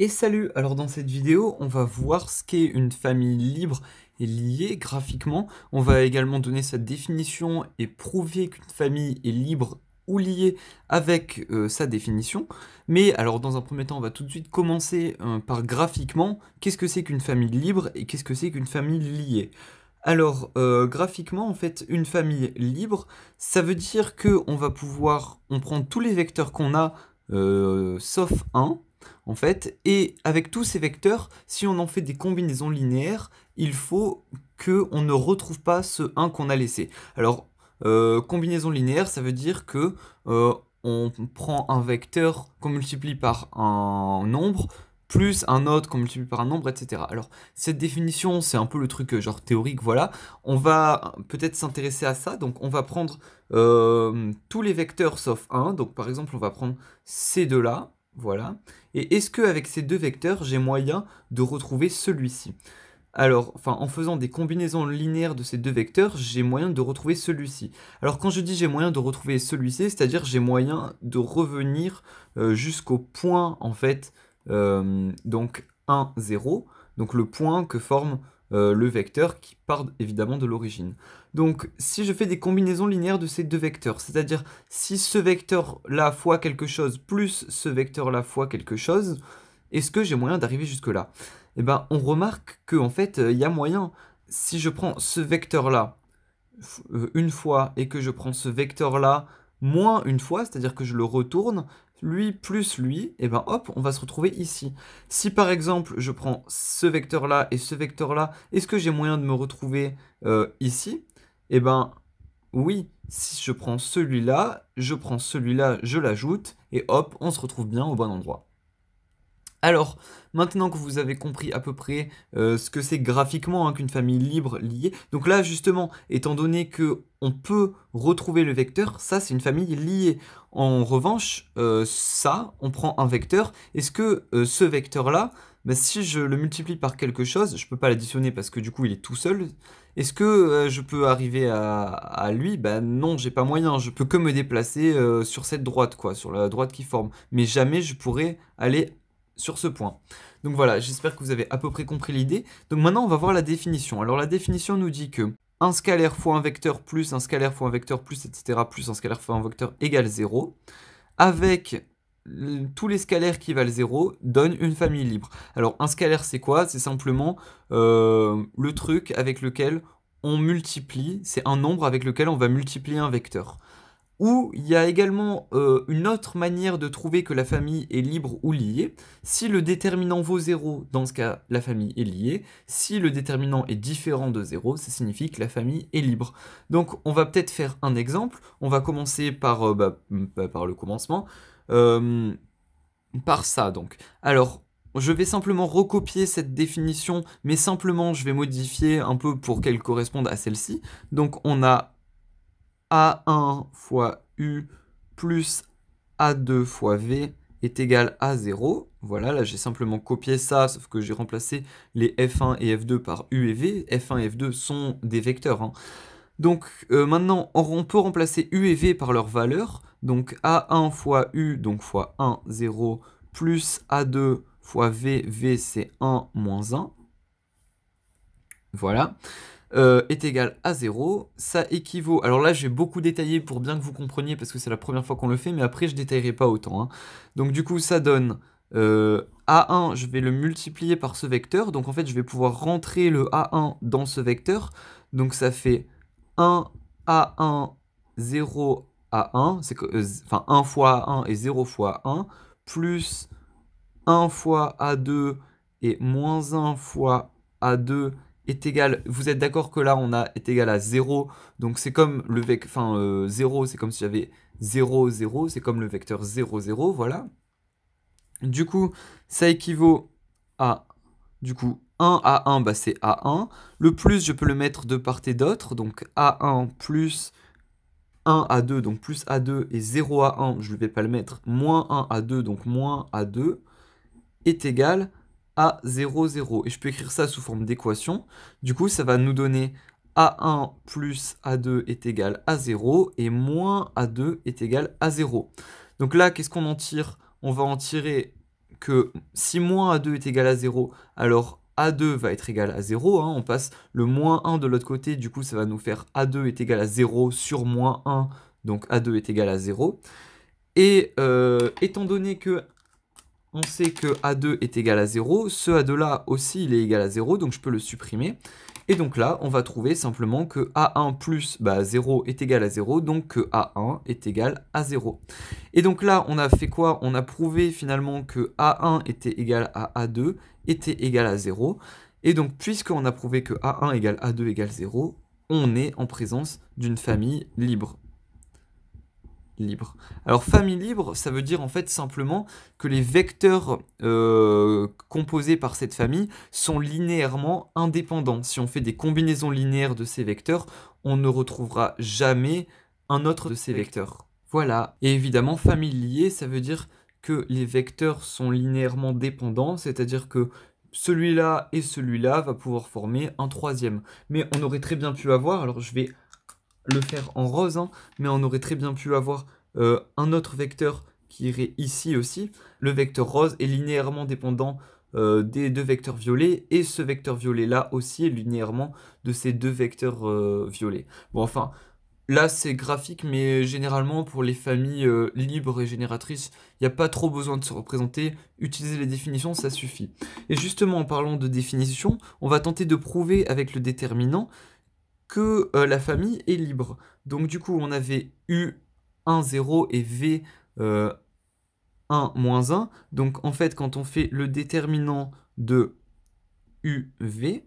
Et salut Alors dans cette vidéo, on va voir ce qu'est une famille libre et liée graphiquement. On va également donner sa définition et prouver qu'une famille est libre ou liée avec euh, sa définition. Mais alors dans un premier temps, on va tout de suite commencer euh, par graphiquement, qu'est-ce que c'est qu'une famille libre et qu'est-ce que c'est qu'une famille liée alors, euh, graphiquement, en fait, une famille libre, ça veut dire que on va pouvoir, on prend tous les vecteurs qu'on a, sauf un, en fait. Et avec tous ces vecteurs, si on en fait des combinaisons linéaires, il faut qu'on ne retrouve pas ce 1 qu'on a laissé. Alors, euh, combinaison linéaire, ça veut dire que euh, on prend un vecteur qu'on multiplie par un nombre, plus un autre qu'on multiplie par un nombre, etc. Alors, cette définition, c'est un peu le truc euh, genre théorique, voilà. On va peut-être s'intéresser à ça, donc on va prendre tous les vecteurs sauf 1, donc par exemple, on va prendre ces deux-là, voilà. Et est-ce qu'avec ces deux vecteurs, j'ai moyen de retrouver celui-ci alors, enfin, en faisant des combinaisons linéaires de ces deux vecteurs, j'ai moyen de retrouver celui-ci. Alors quand je dis j'ai moyen de retrouver celui-ci, c'est-à-dire j'ai moyen de revenir euh, jusqu'au point, en fait, euh, donc 1, 0, donc le point que forme. Euh, le vecteur qui part évidemment de l'origine. Donc si je fais des combinaisons linéaires de ces deux vecteurs, c'est-à-dire si ce vecteur-là fois quelque chose plus ce vecteur-là fois quelque chose, est-ce que j'ai moyen d'arriver jusque-là Eh bien on remarque qu'en fait euh, il y a moyen. Si je prends ce vecteur-là euh, une fois et que je prends ce vecteur-là moins une fois, c'est-à-dire que je le retourne, lui plus lui, et eh ben hop, on va se retrouver ici. Si par exemple je prends ce vecteur là et ce vecteur là, est-ce que j'ai moyen de me retrouver euh, ici Et eh ben oui, si je prends celui-là, je prends celui-là, je l'ajoute, et hop, on se retrouve bien au bon endroit. Alors, maintenant que vous avez compris à peu près euh, ce que c'est graphiquement hein, qu'une famille libre liée, donc là justement, étant donné que on peut retrouver le vecteur, ça c'est une famille liée. En revanche, euh, ça, on prend un vecteur. Est-ce que euh, ce vecteur-là, ben, si je le multiplie par quelque chose, je ne peux pas l'additionner parce que du coup il est tout seul. Est-ce que je peux arriver à, lui Ben bah, non, j'ai pas moyen. Je peux que me déplacer sur cette droite, quoi, sur la droite qui forme. Mais jamais je pourrais aller sur ce point. Donc voilà, j'espère que vous avez à peu près compris l'idée. Donc maintenant, on va voir la définition. Alors la définition nous dit que un scalaire fois un vecteur plus un scalaire fois un vecteur plus, etc., plus un scalaire fois un vecteur égale 0, avec tous les scalaires qui valent 0 donne une famille libre. Alors un scalaire c'est quoi C'est simplement euh, le truc avec lequel on multiplie, c'est un nombre avec lequel on va multiplier un vecteur. Ou, il y a également euh, une autre manière de trouver que la famille est libre ou liée. Si le déterminant vaut 0, dans ce cas, la famille est liée. Si le déterminant est différent de 0, ça signifie que la famille est libre. Donc on va peut-être faire un exemple. On va commencer par, euh, bah, bah, par le commencement. Euh, par ça, donc. Alors, je vais simplement recopier cette définition, mais simplement je vais modifier un peu pour qu'elle corresponde à celle-ci. Donc on a a1 fois U plus A2 fois V est égal à 0. Voilà, là j'ai simplement copié ça, sauf que j'ai remplacé les F1 et F2 par U et V. F1 et F2 sont des vecteurs. Hein. Donc euh, maintenant, on peut remplacer U et V par leurs valeurs. Donc A1 fois U, donc fois 1, 0, plus A2 fois V, V c'est 1, moins 1. Voilà. Euh, est égal à 0. Ça équivaut, alors là j'ai beaucoup détaillé pour bien que vous compreniez parce que c'est la première fois qu'on le fait, mais après je détaillerai pas autant. Hein. Donc du coup ça donne euh, A1, je vais le multiplier par ce vecteur, donc en fait je vais pouvoir rentrer le A1 dans ce vecteur, donc ça fait 1 A1, 0 A1, c'est euh, enfin 1 fois A1 et 0 fois A1, plus 1 fois A2 et moins 1 fois A2 est égal, vous êtes d'accord que là on a est égal à 0, donc c'est comme le vecteur, enfin 0, euh, c'est comme si j'avais 0, 0, c'est comme le vecteur 0, 0, voilà. Du coup, ça équivaut à, du coup, 1 à 1, bah c'est A1. Le plus, je peux le mettre de part et d'autre, donc A1 plus 1 à 2, donc plus A2, et 0 à 1, je ne vais pas le mettre, moins 1 à 2, donc moins A2, est égal à a 0, 0. Et je peux écrire ça sous forme d'équation. Du coup, ça va nous donner a1 plus a2 est égal à 0 et moins a2 est égal à 0. Donc là, qu'est-ce qu'on en tire On va en tirer que si moins a2 est égal à 0, alors a2 va être égal à 0. Hein. on passe le moins 1 de l'autre côté, du coup ça va nous faire a2 est égal à 0 sur moins 1, donc a2 est égal à 0. Et euh, étant donné que on sait que A2 est égal à 0. Ce A2 là aussi, il est égal à 0, donc je peux le supprimer. Et donc là, on va trouver simplement que A1 plus bah, 0 est égal à 0, donc que A1 est égal à 0. Et donc là, on a fait quoi On a prouvé finalement que A1 était égal à A2, était égal à 0. Et donc, puisqu'on a prouvé que A1 égale A2 égale 0, on est en présence d'une famille libre libre. Alors famille libre, ça veut dire en fait simplement que les vecteurs euh, composés par cette famille sont linéairement indépendants. Si on fait des combinaisons linéaires de ces vecteurs, on ne retrouvera jamais un autre de ces vecteurs. Voilà. Et évidemment, famille liée, ça veut dire que les vecteurs sont linéairement dépendants, c'est-à-dire que celui-là et celui-là va pouvoir former un troisième. Mais on aurait très bien pu avoir, alors je vais le faire en rose, hein, mais on aurait très bien pu avoir euh, un autre vecteur qui irait ici aussi. Le vecteur rose est linéairement dépendant euh, des deux vecteurs violets, et ce vecteur violet-là aussi est linéairement de ces deux vecteurs euh, violets. Bon, enfin, là c'est graphique, mais généralement pour les familles libres et génératrices, il n'y a pas trop besoin de se représenter, utiliser les définitions, ça suffit. Et justement, en parlant de définition, on va tenter de prouver avec le déterminant euh, la famille est libre. Donc du coup, on avait U1, 0 et V1, euh, 1. Donc en fait, quand on fait le déterminant de UV,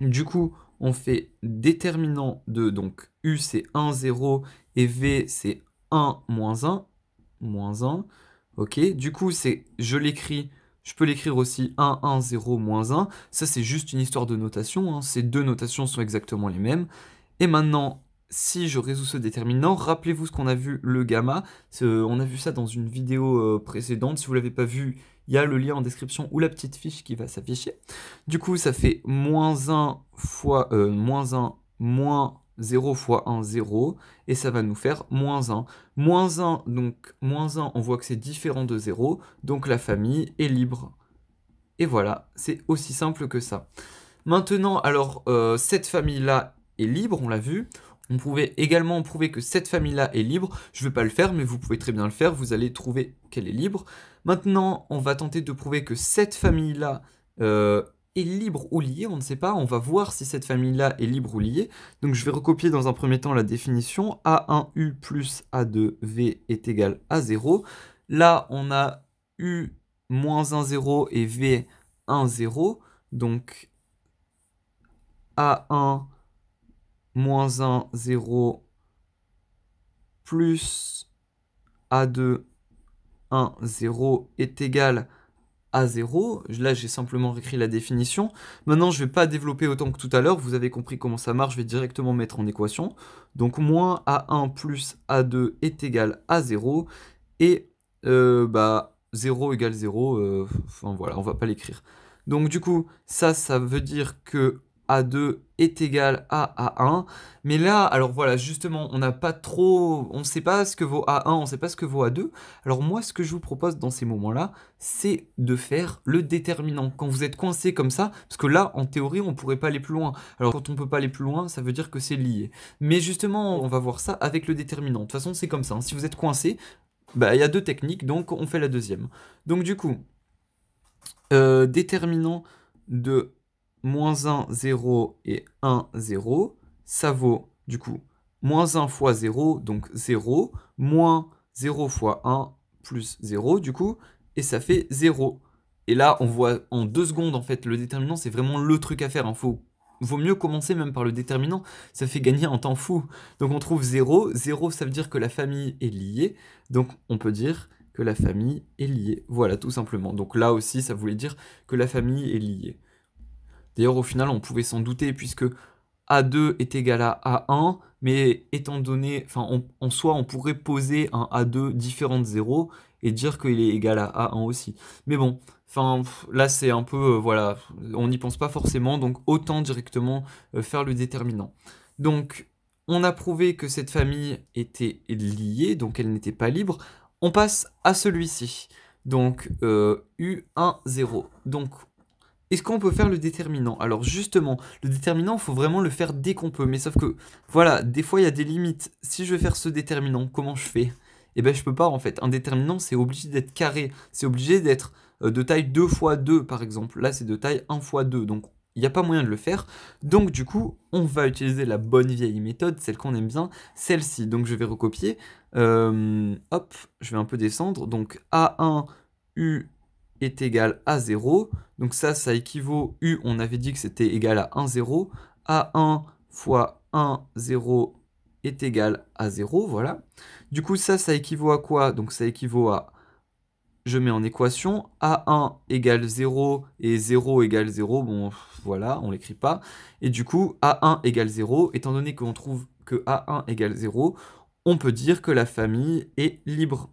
du coup, on fait déterminant de, donc U c'est 1, 0 et V c'est 1, 1, moins 1. Ok, du coup, c'est, je l'écris je peux l'écrire aussi 1, 1, 0, moins 1. Ça, c'est juste une histoire de notation. Hein. Ces deux notations sont exactement les mêmes. Et maintenant, si je résous ce déterminant, rappelez-vous ce qu'on a vu, le gamma. on a vu ça dans une vidéo euh, précédente. Si vous ne l'avez pas vu, il y a le lien en description ou la petite fiche qui va s'afficher. Du coup, ça fait moins 1 fois euh, moins 1 moins 0 fois 1, 0, et ça va nous faire moins 1. Moins 1, donc moins 1, on voit que c'est différent de 0, donc la famille est libre. Et voilà, c'est aussi simple que ça. Maintenant, alors, euh, cette famille-là est libre, on l'a vu. On pouvait également prouver que cette famille-là est libre. Je ne vais pas le faire, mais vous pouvez très bien le faire. Vous allez trouver qu'elle est libre. Maintenant, on va tenter de prouver que cette famille-là euh, est libre ou lié, on ne sait pas, on va voir si cette famille-là est libre ou liée. Donc je vais recopier dans un premier temps la définition, A1U plus A2V est égal à 0. Là, on a U moins 1, 0 et V 1, 0. Donc A1 moins 1, 0 plus A2, 1, 0 est égal à a0. Là, j'ai simplement réécrit la définition. Maintenant, je ne vais pas développer autant que tout à l'heure. Vous avez compris comment ça marche. Je vais directement mettre en équation. Donc, moins A1 plus A2 est égal à 0. Et euh, bah, 0 égale 0. Euh, enfin, voilà, on ne va pas l'écrire. Donc, du coup, ça, ça veut dire que a2 est égal à A1. Mais là, alors voilà, justement, on n'a pas trop, on ne sait pas ce que vaut A1, on ne sait pas ce que vaut A2. Alors moi, ce que je vous propose dans ces moments-là, c'est de faire le déterminant. Quand vous êtes coincé comme ça, parce que là, en théorie, on ne pourrait pas aller plus loin. Alors quand on ne peut pas aller plus loin, ça veut dire que c'est lié. Mais justement, on va voir ça avec le déterminant. De toute façon, c'est comme ça. Hein. Si vous êtes coincé, bah, il y a deux techniques, donc on fait la deuxième. Donc du coup, euh, déterminant de moins 1, 0 et 1, 0, ça vaut du coup moins 1 fois 0, donc 0, moins 0 fois 1 plus 0 du coup, et ça fait 0. Et là, on voit en deux secondes, en fait, le déterminant, c'est vraiment le truc à faire. Il hein. vaut mieux commencer même par le déterminant, ça fait gagner un temps fou. Donc on trouve 0, 0 ça veut dire que la famille est liée, donc on peut dire que la famille est liée. Voilà, tout simplement. Donc là aussi, ça voulait dire que la famille est liée. D'ailleurs, au final, on pouvait s'en douter puisque A2 est égal à A1, mais étant donné, enfin, en soi, on pourrait poser un A2 différent de 0 et dire qu'il est égal à A1 aussi. Mais bon, enfin, là, c'est un peu, euh, voilà, on n'y pense pas forcément, donc autant directement euh, faire le déterminant. Donc, on a prouvé que cette famille était liée, donc elle n'était pas libre. On passe à celui-ci. Donc, U1, euh, 0. Donc, est-ce qu'on peut faire le déterminant Alors justement, le déterminant, faut vraiment le faire dès qu'on peut. Mais sauf que, voilà, des fois, il y a des limites. Si je veux faire ce déterminant, comment je fais Eh bien, je peux pas, en fait. Un déterminant, c'est obligé d'être carré. C'est obligé d'être euh, de taille 2 x 2, par exemple. Là, c'est de taille 1 x 2. Donc, il n'y a pas moyen de le faire. Donc du coup, on va utiliser la bonne vieille méthode, celle qu'on aime bien, celle-ci. Donc je vais recopier. Euh, hop, je vais un peu descendre. Donc A1, U, est égal à 0. Donc ça, ça équivaut, U, on avait dit que c'était égal à 1, 0. A1 fois 1, 0 est égal à 0, voilà. Du coup, ça, ça équivaut à quoi Donc ça équivaut à, je mets en équation, A1 égale 0 et 0 égale 0, bon, voilà, on l'écrit pas. Et du coup, A1 égale 0, étant donné qu'on trouve que A1 égale 0, on peut dire que la famille est libre.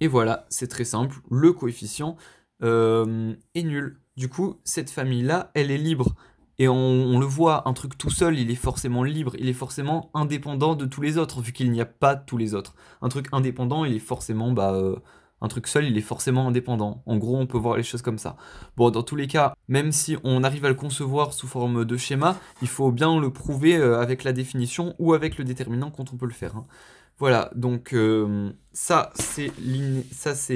Et voilà, c'est très simple, le coefficient euh, est nul. Du coup, cette famille-là, elle est libre. Et on, le voit, un truc tout seul, il est forcément libre, il est forcément indépendant de tous les autres, vu qu'il n'y a pas tous les autres. Un truc indépendant, il est forcément... Bah, euh, un truc seul, il est forcément indépendant. En gros, on peut voir les choses comme ça. Bon, dans tous les cas, même si on arrive à le concevoir sous forme de schéma, il faut bien le prouver euh, avec la définition ou avec le déterminant quand on peut le faire. Hein. Voilà, donc euh, ça c'est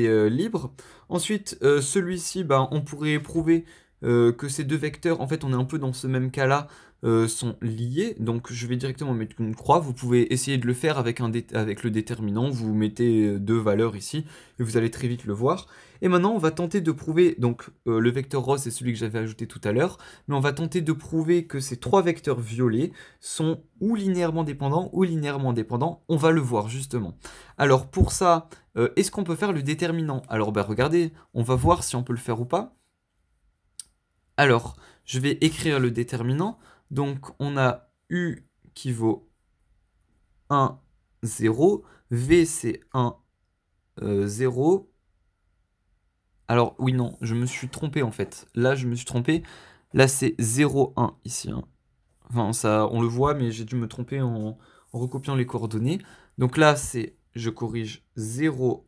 euh, libre. Ensuite, euh, celui-ci, ben, on pourrait éprouver... Euh, que ces deux vecteurs, en fait on est un peu dans ce même cas-là, euh, sont liés. Donc je vais directement mettre une croix. Vous pouvez essayer de le faire avec, avec le déterminant. Vous mettez euh, deux valeurs ici et vous allez très vite le voir. Et maintenant on va tenter de prouver, donc le vecteur rose c'est celui que j'avais ajouté tout à l'heure, mais on va tenter de prouver que ces trois vecteurs violets sont ou linéairement dépendants ou linéairement dépendants. On va le voir justement. Alors pour ça, est-ce qu'on peut faire le déterminant Alors ben regardez, on va voir si on peut le faire ou pas. Alors, je vais écrire le déterminant. Donc, on a U qui vaut 1, 0. V, c'est 1, 0. Euh, Alors, oui, non, je me suis trompé, en fait. Là, je me suis trompé. Là, c'est 0, 1, ici. Hein. Enfin, ça, on le voit, mais j'ai dû me tromper en, en recopiant les coordonnées. Donc là, c'est, je corrige 0,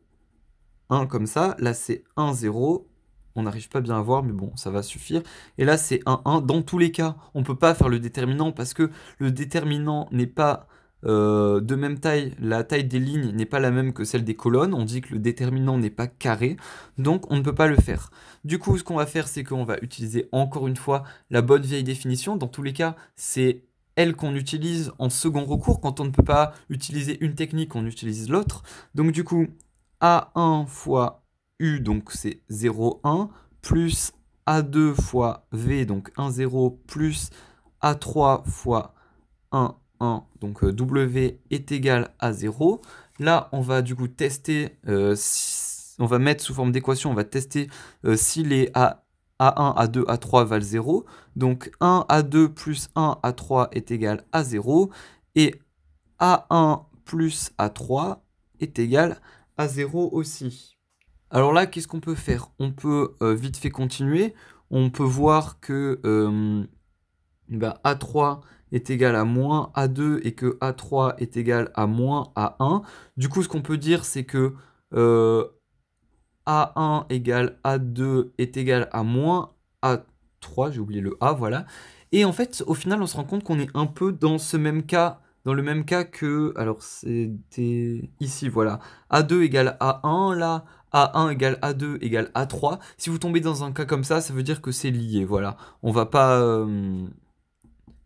1 comme ça. Là, c'est 1, 0 on n'arrive pas bien à voir, mais bon, ça va suffire. Et là, c'est 1-1. Dans tous les cas, on ne peut pas faire le déterminant parce que le déterminant n'est pas euh, de même taille. La taille des lignes n'est pas la même que celle des colonnes. On dit que le déterminant n'est pas carré, donc on ne peut pas le faire. Du coup, ce qu'on va faire, c'est qu'on va utiliser encore une fois la bonne vieille définition. Dans tous les cas, c'est elle qu'on utilise en second recours. Quand on ne peut pas utiliser une technique, on utilise l'autre. Donc du coup, A1 fois U, donc c'est 0, 1, plus A2 fois V, donc 1, 0, plus A3 fois 1, 1, donc euh, W est égal à 0. Là, on va du coup tester, euh, on va mettre sous forme d'équation, on va tester euh, si les A1, A2, A3 valent 0. Donc 1, A2 plus 1, A3 est égal à 0. Et A1 plus A3 est égal à 0 aussi. Alors là, qu'est-ce qu'on peut faire On peut euh, vite fait continuer. On peut voir que euh, A3 bah, est égal à moins A2 et que A3 est égal à moins A1. Du coup, ce qu'on peut dire, c'est que euh, A1 égale A2 est égal à moins A3, j'ai oublié le A, voilà. Et en fait, au final, on se rend compte qu'on est un peu dans ce même cas, dans le même cas que, alors c'était ici, voilà, A2 égale A1, là, a1 égale A2 égale A3. Si vous tombez dans un cas comme ça, ça veut dire que c'est lié, voilà. On va pas... Il euh,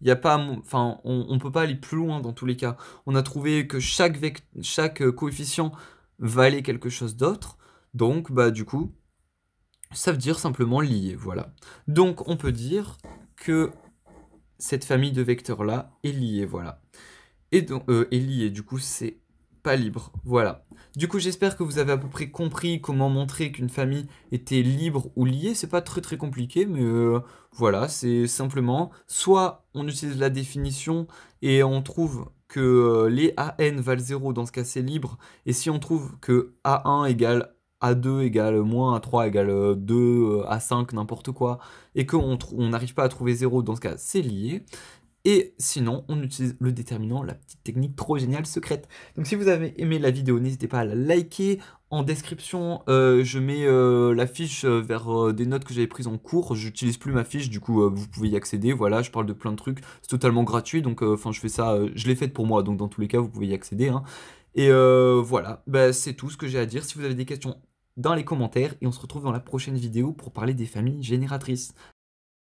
y a pas, enfin, on, peut pas aller plus loin dans tous les cas. On a trouvé que chaque, chaque euh, coefficient valait quelque chose d'autre. Donc, bah, du coup, ça veut dire simplement lié, voilà. Donc, on peut dire que cette famille de vecteurs-là est liée, voilà. Et donc, euh, est liée, du coup, c'est pas libre. Voilà. Du coup, j'espère que vous avez à peu près compris comment montrer qu'une famille était libre ou liée. C'est pas très très compliqué, mais euh, voilà, c'est simplement soit on utilise la définition et on trouve que euh, les AN valent 0, dans ce cas c'est libre, et si on trouve que A1 égale A2 égale moins, A3 égale 2, euh, A5, n'importe quoi, et qu'on n'arrive pas à trouver 0, dans ce cas c'est lié. Et sinon, on utilise le déterminant, la petite technique trop géniale secrète. Donc si vous avez aimé la vidéo, n'hésitez pas à la liker. En description, euh, je mets euh, la fiche euh, vers des notes que j'avais prises en cours. J'utilise plus ma fiche, du coup vous pouvez y accéder. Voilà, je parle de plein de trucs. C'est totalement gratuit, donc enfin je fais ça, je l'ai faite pour moi, donc dans tous les cas vous pouvez y accéder. Hein. Et voilà, bah, c'est tout ce que j'ai à dire. Si vous avez des questions dans les commentaires, et on se retrouve dans la prochaine vidéo pour parler des familles génératrices.